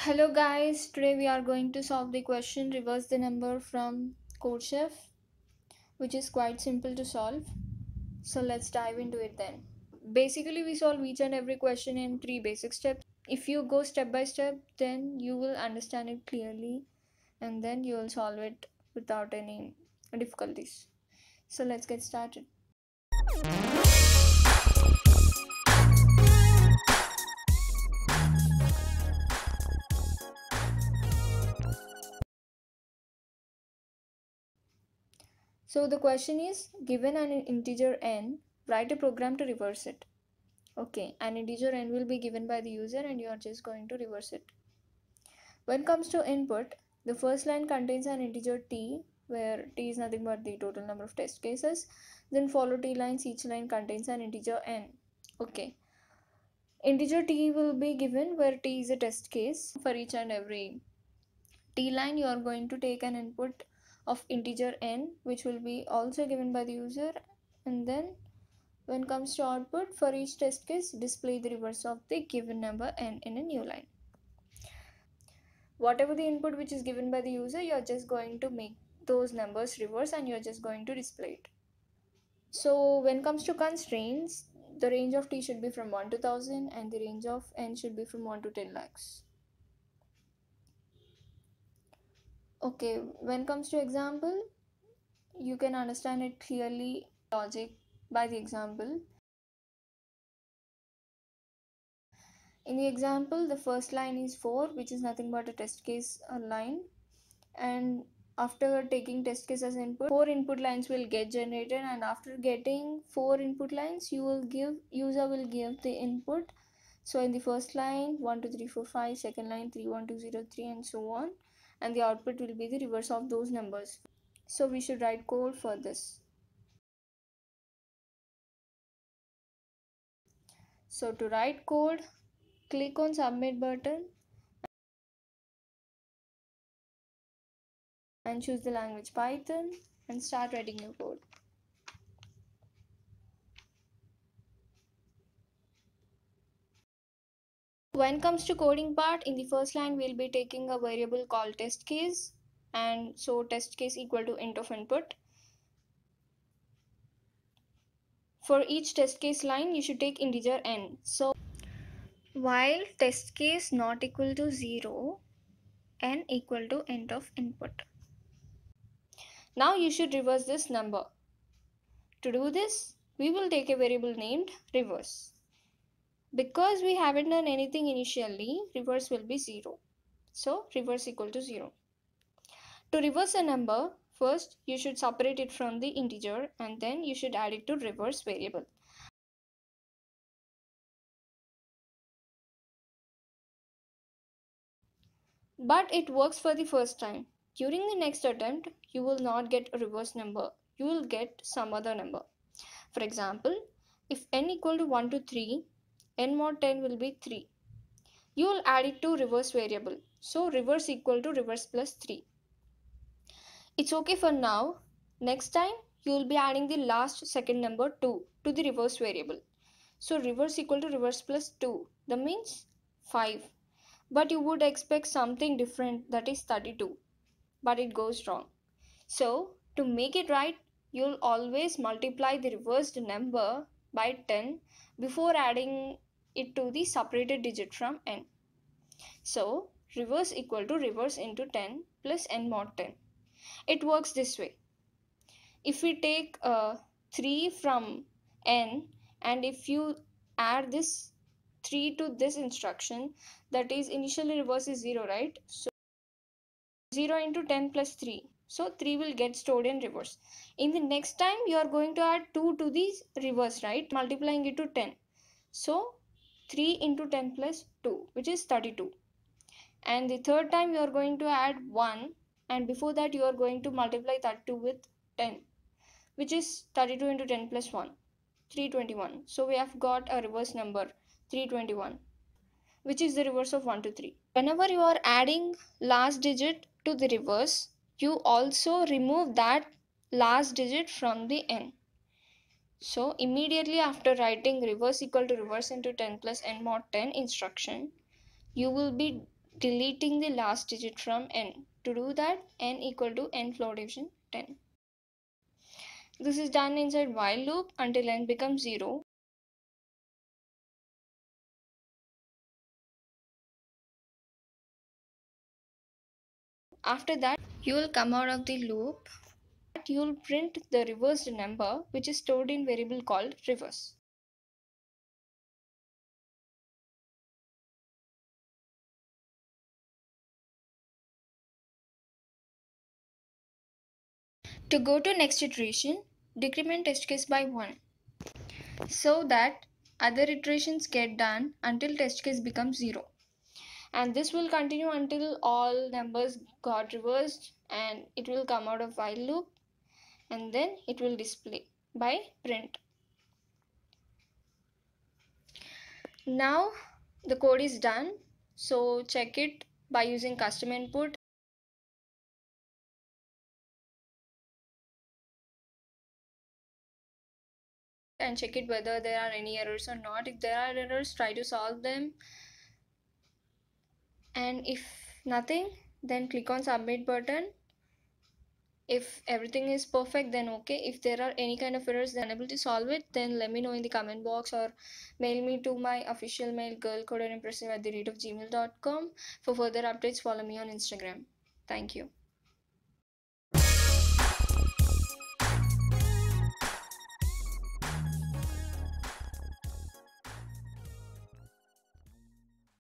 Hello guys, today we are going to solve the question reverse the number from CodeChef which is quite simple to solve. So let's dive into it then. Basically we solve each and every question in three basic steps. If you go step by step then you will understand it clearly and then you will solve it without any difficulties. So let's get started. So the question is given an integer n, write a program to reverse it. Okay, an integer n will be given by the user and you are just going to reverse it. When comes to input, the first line contains an integer t where t is nothing but the total number of test cases. Then follow t lines, each line contains an integer n. Okay. Integer t will be given where t is a test case for each and every t line you are going to take an input of integer n which will be also given by the user and then when comes to output for each test case display the reverse of the given number n in a new line whatever the input which is given by the user you're just going to make those numbers reverse and you're just going to display it so when comes to constraints the range of t should be from 1 to 1000 and the range of n should be from 1 to 10 lakhs okay when comes to example you can understand it clearly logic by the example in the example the first line is 4 which is nothing but a test case line and after taking test case as input four input lines will get generated and after getting four input lines you will give user will give the input so in the first line 1 2 3 4 5 second line 3 1 2 0 3 and so on and the output will be the reverse of those numbers. So we should write code for this. So to write code, click on submit button and choose the language Python and start writing your code. When comes to coding part, in the first line, we'll be taking a variable called test case. And so test case equal to int of input. For each test case line, you should take integer n. So while test case not equal to 0, n equal to end of input. Now you should reverse this number. To do this, we will take a variable named reverse because we haven't done anything initially reverse will be 0 so reverse equal to 0 to reverse a number first you should separate it from the integer and then you should add it to reverse variable but it works for the first time during the next attempt you will not get a reverse number you will get some other number for example if n equal to 1 to 3 n mod 10 will be 3. You will add it to reverse variable. So reverse equal to reverse plus 3. It's okay for now. Next time you will be adding the last second number 2 to the reverse variable. So reverse equal to reverse plus 2. That means 5. But you would expect something different that is 32. But it goes wrong. So to make it right, you'll always multiply the reversed number by 10 before adding it to the separated digit from n. So, reverse equal to reverse into 10 plus n mod 10. It works this way. If we take uh, 3 from n and if you add this 3 to this instruction that is initially reverse is 0 right so 0 into 10 plus 3 so 3 will get stored in reverse in the next time you are going to add 2 to the reverse right multiplying it to 10 so 3 into 10 plus 2 which is 32 and the third time you are going to add 1 and before that you are going to multiply 32 with 10 which is 32 into 10 plus 1 321 so we have got a reverse number 321 which is the reverse of 1 to 3 whenever you are adding last digit to the reverse you also remove that last digit from the end so immediately after writing reverse equal to reverse into 10 plus n mod 10 instruction, you will be deleting the last digit from n. To do that, n equal to n floor division 10. This is done inside while loop until n becomes 0. After that, you will come out of the loop you'll print the reversed number which is stored in variable called reverse. To go to next iteration, decrement test case by 1 so that other iterations get done until test case becomes 0 and this will continue until all numbers got reversed and it will come out of while loop and then it will display by print. Now the code is done. So check it by using custom input and check it whether there are any errors or not. If there are errors, try to solve them. And if nothing, then click on submit button if everything is perfect then okay if there are any kind of errors then able to solve it then let me know in the comment box or mail me to my official mail girlcodeimpressive at the rate of gmail.com for further updates follow me on instagram thank you